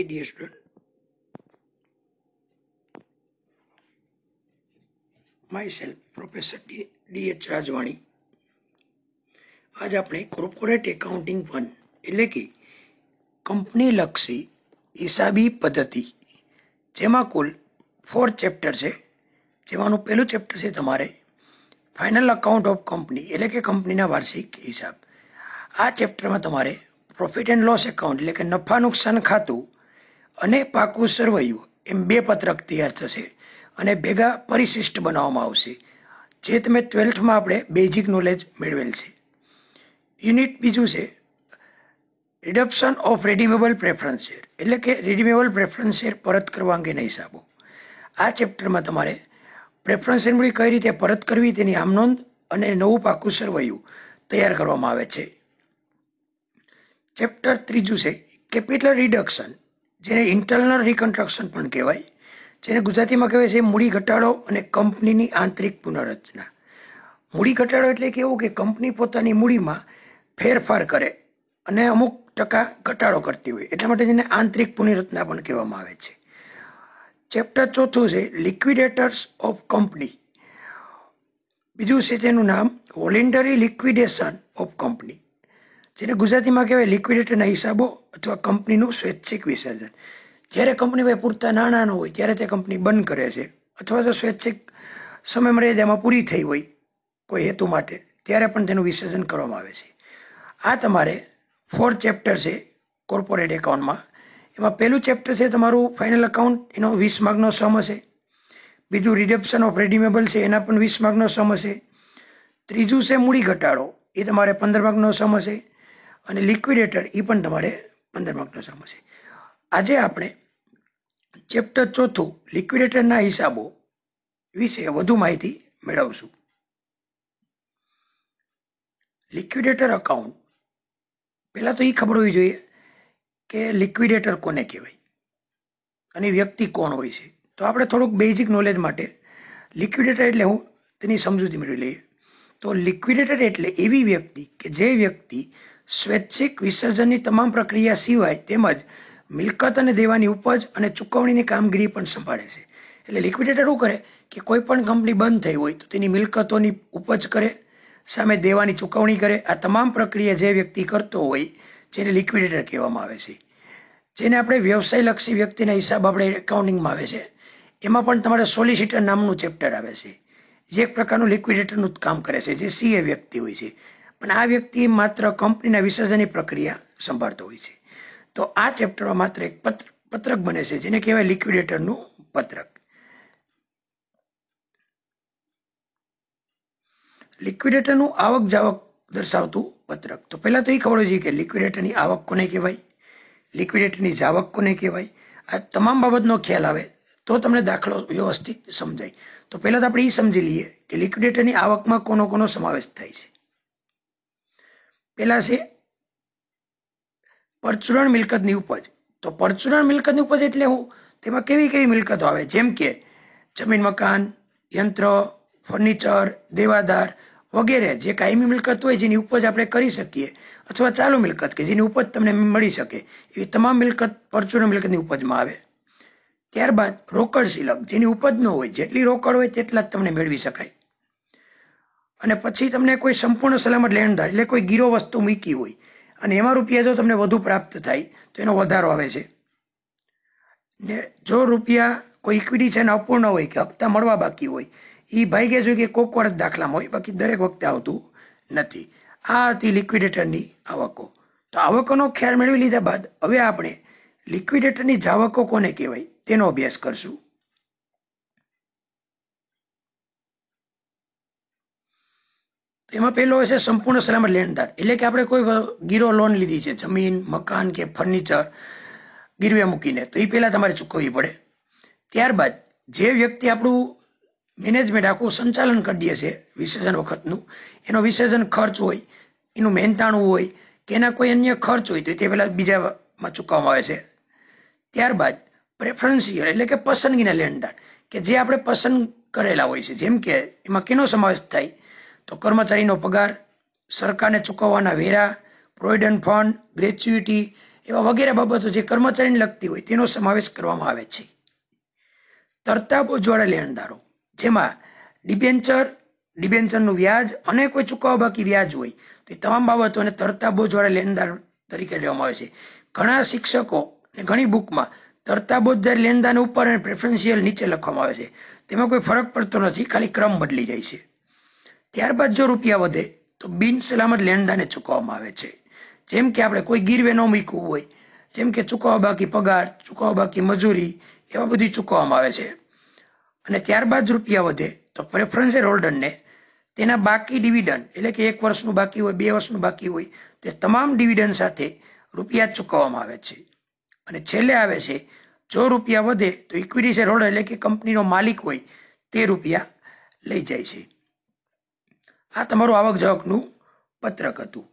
इडियुड myself professor D H Aajwani आज આપણે corporate accounting 1 એટલે કે કંપની લક્ષી હિસાબી પદ્ધતિ જેમાં કુલ 4 ચેપ્ટર છે જેવાનું પહેલું ચેપ્ટર છે તમારે ફાઈનલ એકાઉન્ટ ઓફ કંપની એટલે કે કંપનીનો વાર્ષિક હિસાબ આ ચેપ્ટરમાં તમારે પ્રોફિટ એન્ડ લોસ એકાઉન્ટ એટલે કે નફા નુકસાન ખાતું અને પાકું સરવૈયું એમ બે પત્રક તૈયાર થશે અને ભેગા પરિશિષ્ટ બનાવવામાં આવશે જે તમે ટ્વેલ્થમાં આપણે બેઝિક નોલેજ મેળવેલ છે યુનિટ બીજું છે રિડપ્શન ઓફ રેડિમેબલ પ્રેફરન્સ એટલે કે રિડીમેબલ પ્રેફરન્સ શેર પરત કરવા અંગેના હિસાબો આ ચેપ્ટરમાં તમારે પ્રેફરન્સ એન્ટ્રી કઈ રીતે પરત કરવી તેની આમનોંધ અને નવું પાકું સરવૈયું તૈયાર કરવામાં આવે છે ચેપ્ટર ત્રીજું છે કેપિટલ રિડક્શન જેને ઇન્ટરનલ રિકન્સ્ટ્રક્શન પણ કહેવાય જેને ગુજરાતીમાં કહેવાય છે મૂડી ઘટાડો અને કંપનીની આંતરિક પુનઃરચના મૂડી ઘટાડો એટલે કેવું કે કંપની પોતાની મૂડીમાં ફેરફાર કરે અને અમુક ટકા ઘટાડો કરતી હોય એટલા માટે જેને આંતરિક પુનઃરચના પણ કહેવામાં આવે છે ચેપ્ટર ચોથું છે લિક્વિડેટર્સ ઓફ કંપની બીજું છે તેનું નામ વોલેન્ટરી લિક્વિડેશન ઓફ કંપની જેને ગુજરાતીમાં કહેવાય લિક્વિડેટરના હિસાબો અથવા કંપનીનું સ્વૈચ્છિક વિસર્જન જ્યારે કંપની પાસે પૂરતા નાણાં ન હોય ત્યારે તે કંપની બંધ કરે છે અથવા તો સ્વૈચ્છિક સમયમર્યાદામાં પૂરી થઈ હોય કોઈ હેતુ માટે ત્યારે પણ તેનું વિસર્જન કરવામાં આવે છે આ તમારે ફોર ચેપ્ટર છે કોર્પોરેટ એકાઉન્ટમાં એમાં પહેલું ચેપ્ટર છે તમારું ફાઇનલ અકાઉન્ટ એનો વીસ માર્કનો સમ હશે બીજું રિડેપ્શન ઓફ રેડિમેબલ છે એના પણ વીસ માર્કનો સમ હશે ત્રીજું છે મૂડી ઘટાડો એ તમારે પંદર માર્કનો સમ હશે અને લિક્વિડેટર એ પણ તમારે પંદર માર્કનો સમ આજે આપણે ચેપ્ટર ચોથું લિક્વિડેટરના હિસાબો વિશે વધુ માહિતી મેળવશું લિક્વિડેટર અકાઉન્ટ પહેલાં તો એ ખબર હોવી જોઈએ કે લિક્વિડેટર કોને કહેવાય અને વ્યક્તિ કોણ હોય છે તો આપણે થોડુંક બેઝિક નોલેજ માટે લિક્વિડેટર એટલે હું તેની સમજૂતી મેળવી લઈએ તો લિક્વિડેટર એટલે એવી વ્યક્તિ કે જે વ્યક્તિ સ્વૈચ્છિક વિસર્જનની તમામ પ્રક્રિયા સિવાય તેમજ મિલકત અને દેવાની ઉપજ અને ચૂકવણીની કામગીરી પણ સંભાળે છે એટલે લિક્વિડેટર શું કરે કે કોઈ પણ કંપની બંધ થઈ હોય તો તેની મિલકતોની ઉપજ કરે સામે દેવાની ચૂકવણી કરે આ તમામ પ્રક્રિયા જે વ્યક્તિ કરતો હોય જેને લિક્વિડેટર કહેવામાં આવે છે જેને આપણે વ્યવસાયલક્ષી વ્યક્તિના હિસાબ આપણે એકાઉન્ટિંગમાં આવે છે એમાં પણ તમારે સોલિસિટર નામનું ચેપ્ટર આવે છે જે એક પ્રકારનું લિક્વિડેટરનું જ કામ કરે છે જે સીએ વ્યક્તિ હોય છે પણ આ વ્યક્તિ માત્ર કંપનીના વિસર્જનની પ્રક્રિયા સંભાળતો હોય છે તો આ ચેપ્ટરમાં માત્ર એક પત્ર પત્રક બને છે જેને કહેવાય લિક્વિડેટરનું પત્રક લિક્વિડેટરનું આવક જાવક દર્શાવતું પત્રક તો પહેલા તો એ ખબર હોય છે કે લિક્વિડેટરની આવક કોને કહેવાય લિક્વિડેટરની જાવક કોને કહેવાય આ તમામ બાબતનો ખ્યાલ આવે તો તમને દાખલો વ્યવસ્થિત સમજાય તો પહેલા તો આપણે એ સમજી લઈએ કે લિક્વિડેટરની આવકમાં કોનો કોનો સમાવેશ થાય છે પહેલા છે પરચુરણ મિલકતની ઉપજ તો પરચુરણ મિલકતની ઉપજ એટલે હું તેમાં કેવી કેવી મિલકતો આવે જેમ કે જમીન મકાન યંત્ર ફર્નિચર દેવાદાર વગેરે જે કાયમી મિલકત હોય જેની ઉપજ આપણે કરી શકીએ અથવા ચાલુ મિલકત કે જેની ઉપજ તમને મળી શકે એવી તમામ મિલકત પરચુરણ મિલકતની ઉપજમાં આવે ત્યારબાદ રોકડ શિલક જેની ઉપજ ન હોય જેટલી રોકડ હોય તેટલા જ તમને મેળવી શકાય અને પછી તમને કોઈ સંપૂર્ણ સલામત લેણદાર એટલે કોઈ ગીરો વસ્તુ મૂકી હોય અને એમાં રૂપિયા જો તમને વધુ પ્રાપ્ત થાય તો એનો વધારો આવે છે ને જો રૂપિયા કોઈ ઇક્વિટી છે ને અપૂર્ણ હોય કે હપ્તા મળવા બાકી હોય એ ભાગ્યે જોઈએ કે કોક વાર દાખલામાં હોય બાકી દરેક વખતે આવતું નથી આ હતી લિક્વિડેટરની આવકો તો આવકોનો ખ્યાલ મેળવી લીધા બાદ હવે આપણે લિક્વિડેટરની જાવકો કોને કહેવાય તેનો અભ્યાસ કરશું તો એમાં પહેલો છે સંપૂર્ણ સલામત લેણદાર એટલે કે આપણે કોઈ ગીરો લોન લીધી છે જમીન મકાન કે ફર્નિચર ગીરવે મૂકીને તો એ પહેલાં તમારે ચૂકવવી પડે ત્યારબાદ જે વ્યક્તિ આપણું મેનેજમેન્ટ આખું સંચાલન કરી દે છે વિસર્જન વખતનું એનો વિસર્જન ખર્ચ હોય એનું મહેનતાણું હોય કે એના કોઈ અન્ય ખર્ચ હોય તો તે પહેલાં બીજામાં ચૂકવવામાં આવે છે ત્યારબાદ પ્રેફરન્સિયલ એટલે કે પસંદગીના લેણદાર કે જે આપણે પસંદ કરેલા હોય છે જેમ કે એમાં કેનો સમાવેશ થાય તો કર્મચારીનો પગાર સરકારને ચૂકવવાના વેરા પ્રોવિડન્ટ ફંડ ગ્રેચ્યુટી એવા વગેરે બાબતો જે કર્મચારીને લગતી હોય તેનો સમાવેશ કરવામાં આવે છે તરતા બોજવાળા લેણદારો જેમાં ડિબેન્ચર ડિબેન્ચરનું વ્યાજ અને કોઈ ચૂકવવા બાકી વ્યાજ હોય તો એ તમામ બાબતોને તરતા બોજવાળા લેણદાર તરીકે લેવામાં આવે છે ઘણા શિક્ષકો અને ઘણી બુકમાં તરતા બોજદાર લેણદારને ઉપર અને પ્રેફરન્શિયલ નીચે લખવામાં આવે છે તેમાં કોઈ ફરક પડતો નથી ખાલી ક્રમ બદલી જાય છે ત્યારબાદ જો રૂપિયા વધે તો બિન સલામત લેણદારને ચૂકવવામાં આવે છે જેમ કે આપણે કોઈ ગીરવે ન મૂકવું હોય જેમ કે ચૂકવવા બાકી પગાર ચૂકવવા બાકી મજૂરી એવા બધી ચૂકવવામાં આવે છે અને ત્યારબાદ રૂપિયા વધે તો પ્રેફરન્સ શેર હોલ્ડરને તેના બાકી ડિવિડન્ડ એટલે કે એક વર્ષનું બાકી હોય બે વર્ષનું બાકી હોય તે તમામ ડિવિડન્ડ સાથે રૂપિયા ચૂકવવામાં આવે છે અને છેલ્લે આવે છે જો રૂપિયા વધે તો ઇક્વિટી શેર હોલ્ડર એટલે કે કંપનીનો માલિક હોય તે રૂપિયા લઈ જાય છે આ તમારું આવક જાવકનું પત્રક હતું